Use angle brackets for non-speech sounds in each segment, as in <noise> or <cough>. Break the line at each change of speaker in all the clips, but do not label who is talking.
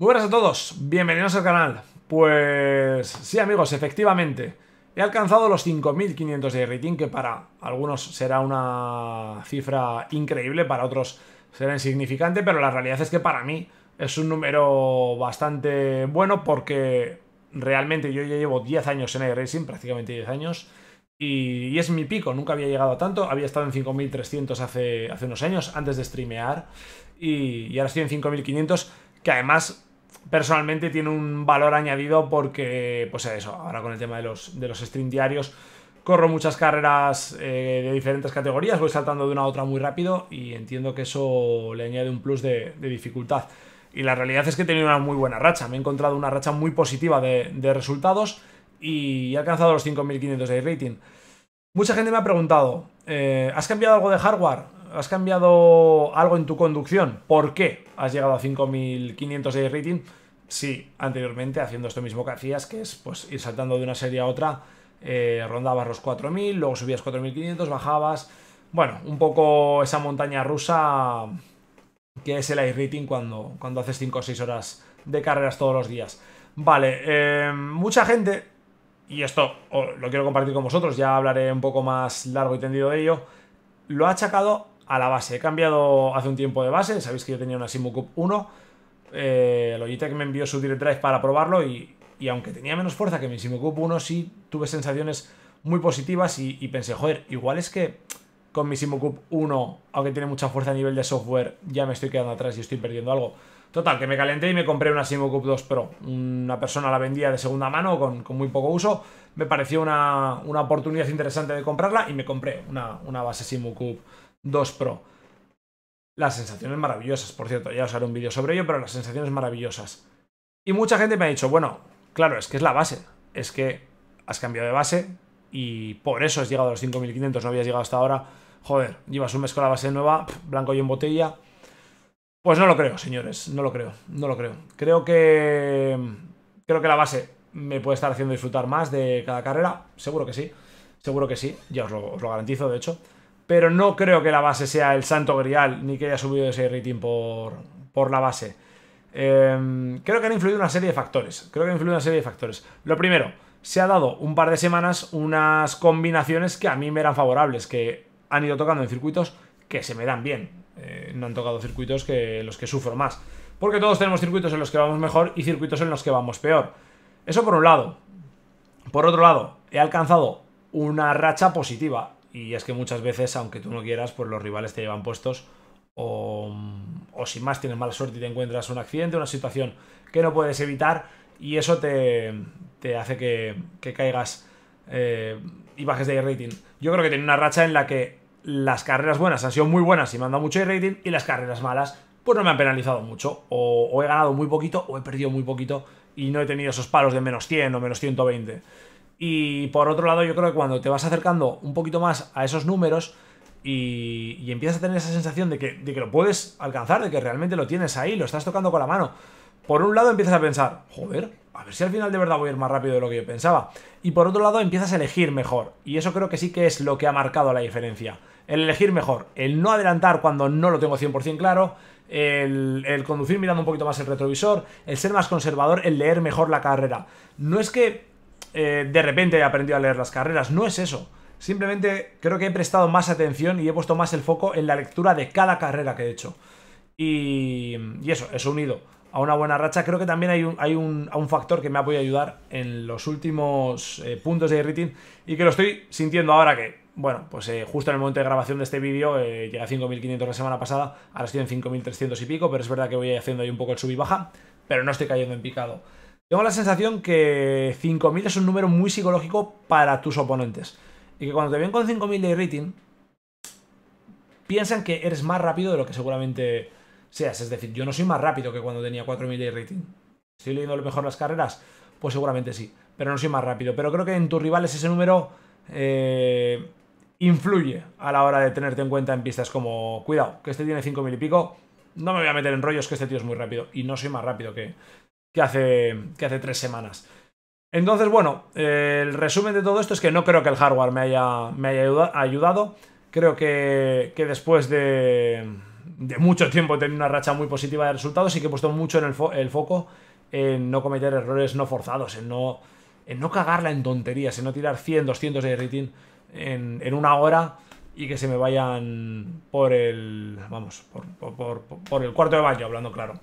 Muy buenas a todos, bienvenidos al canal. Pues sí amigos, efectivamente, he alcanzado los 5.500 de rating, que para algunos será una cifra increíble, para otros será insignificante, pero la realidad es que para mí es un número bastante bueno porque realmente yo ya llevo 10 años en iRacing, prácticamente 10 años, y, es mi pico, nunca había llegado a tanto, había estado en 5.300 hace, hace unos años, antes de streamear, y ahora estoy en 5.500, que además personalmente tiene un valor añadido porque, pues eso, ahora con el tema de los, de stream diarios, corro muchas carreras eh, de diferentes categorías, voy saltando de una a otra muy rápido y entiendo que eso le añade un plus de, dificultad. Y la realidad es que he tenido una muy buena racha, me he encontrado una racha muy positiva de, resultados y he alcanzado los 5.500 de rating. Mucha gente me ha preguntado, eh, ¿has cambiado algo de hardware? has cambiado algo en tu conducción. ¿Por qué has llegado a 5500 de rating? Sí, anteriormente haciendo esto mismo que hacías, que es pues ir saltando de una serie a otra, eh, rondabas los 4000, luego subías 4500, bajabas. Bueno, un poco esa montaña rusa que es el rating cuando, cuando haces 5 o 6 horas de carreras todos los días. Vale, eh, mucha gente, y esto lo quiero compartir con vosotros, ya hablaré un poco más largo y tendido de ello, lo ha achacado a la base. He cambiado hace un tiempo de base. Sabéis que yo tenía una Simucube 1. Eh, Logitech me envió su Direct Drive para probarlo y, aunque tenía menos fuerza que mi Simucube 1, sí tuve sensaciones muy positivas y, pensé, joder, igual es que con mi Simucube 1, aunque tiene mucha fuerza a nivel de software, ya me estoy quedando atrás y estoy perdiendo algo. Total, que me calenté y me compré una Simucube 2 Pro. Una persona la vendía de segunda mano con, muy poco uso. Me pareció una, oportunidad interesante de comprarla y me compré una, base Simucube 2 Pro. Las sensaciones maravillosas, por cierto, ya os haré un vídeo sobre ello, pero las sensaciones maravillosas. Y mucha gente me ha dicho, bueno, claro, es que es la base, es que has cambiado de base y por eso has llegado a los 5.500, no habías llegado hasta ahora. Joder, llevas un mes con la base nueva, blanco y en botella. Pues no lo creo, señores, no lo creo, no lo creo. Creo que creo que la base me puede estar haciendo disfrutar más de cada carrera, seguro que sí, seguro que sí, ya os lo, os lo garantizo, de hecho pero no creo que la base sea el santo grial, ni que haya subido ese rating por, la base. Em, creo que han influido una serie de factores. Creo que han influido una serie de factores. Lo primero, se ha dado un par de semanas unas combinaciones que a mí me eran favorables, que han ido tocando en circuitos que se me dan bien. Eh, no han tocado circuitos que los que sufro más. Porque todos tenemos circuitos en los que vamos mejor y circuitos en los que vamos peor. Eso por un lado. Por otro lado, he alcanzado una racha positiva. Y es que muchas veces, aunque tú no quieras, pues los rivales te llevan puestos. O, o sin más tienes mala suerte y te encuentras un accidente, una situación que no puedes evitar. Y eso te, te hace que, caigas eh, y bajes de rating. Yo creo que tiene una racha en la que las carreras buenas han sido muy buenas y me han dado mucho rating. Y las carreras malas, pues no me han penalizado mucho. O, o he ganado muy poquito o he perdido muy poquito. Y no he tenido esos palos de menos 100 o menos 120. Y por otro lado, yo creo que cuando te vas acercando un poquito más a esos números y, empiezas a tener esa sensación de que, que lo puedes alcanzar, de que realmente lo tienes ahí, lo estás tocando con la mano, por un lado empiezas a pensar, joder, a ver si al final de verdad voy a ir más rápido de lo que yo pensaba. Y por otro lado empiezas a elegir mejor. Y eso creo que sí que es lo que ha marcado la diferencia. El elegir mejor, el no adelantar cuando no lo tengo 100% claro, el, conducir mirando un poquito más el retrovisor, el ser más conservador, el leer mejor la carrera. No es que eh, de repente he aprendido a leer las carreras, no es eso. Simplemente creo que he prestado más atención y he puesto más el foco en la lectura de cada carrera que he hecho. Y, y eso, eso unido a una buena racha, creo que también hay un, hay un, factor que me ha podido ayudar en los últimos eh, puntos de rating y que lo estoy sintiendo ahora que, bueno, pues eh, justo en el momento de grabación de este vídeo eh, llegué a 5.500 la semana pasada, ahora estoy en 5.300 y pico, pero es verdad que voy haciendo ahí un poco el sub y baja, pero no estoy cayendo en picado. Tengo la sensación que 5000 es un número muy psicológico para tus oponentes. Y que cuando te ven con 5000 de rating, piensan que eres más rápido de lo que seguramente seas. Es decir, yo no soy más rápido que cuando tenía 4000 de rating. ¿Estoy leyendo lo mejor las carreras? Pues seguramente sí, pero no soy más rápido. Pero creo que en tus rivales ese número eh, influye a la hora de tenerte en cuenta en pistas como, cuidado, que este tiene 5000 y pico, no me voy a meter en rollos que este tío es muy rápido y no soy más rápido que, que hace, que hace tres semanas. Entonces, bueno, eh, el resumen de todo esto es que no creo que el hardware me haya, me haya ayudado. Creo que, que después de, de, mucho tiempo he tenido una racha muy positiva de resultados y que he puesto mucho en el, foco en no cometer errores no forzados, en no, en no cagarla en tonterías, en no tirar 100, 200 de rating en, en una hora y que se me vayan por el, vamos, por, por el cuarto de baño, hablando claro.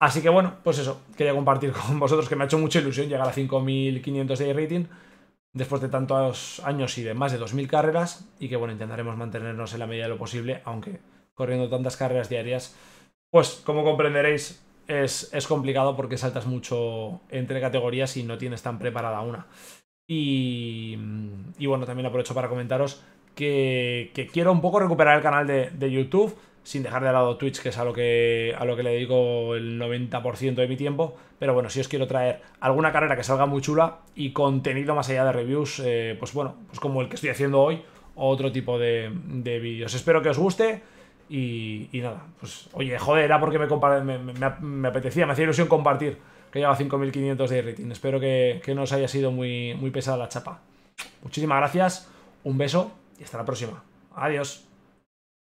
Así que bueno, pues eso, quería compartir <laughs> con vosotros que me ha hecho mucha ilusión llegar a 5.500 de rating después de tantos años y de más de 2.000 carreras y que bueno, intentaremos mantenernos en la medida de lo posible, aunque corriendo tantas carreras diarias, pues como comprenderéis es, complicado porque saltas mucho entre categorías y no tienes tan preparada una. Y, bueno, también aprovecho para comentaros que, que, quiero un poco recuperar el canal de, de YouTube sin dejar de lado Twitch, que es a lo que, a lo que le dedico el 90% de mi tiempo. Pero bueno, si os quiero traer alguna carrera que salga muy chula y contenido más allá de reviews, eh, pues bueno, pues como el que estoy haciendo hoy, otro tipo de, vídeos. Espero que os guste. Y, nada, pues oye, joder, era porque me, me, me, apetecía, me hacía ilusión compartir que lleva 5.500 de rating. Espero que, no os haya sido muy, muy pesada la chapa. Muchísimas gracias, un beso y hasta la próxima. Adiós.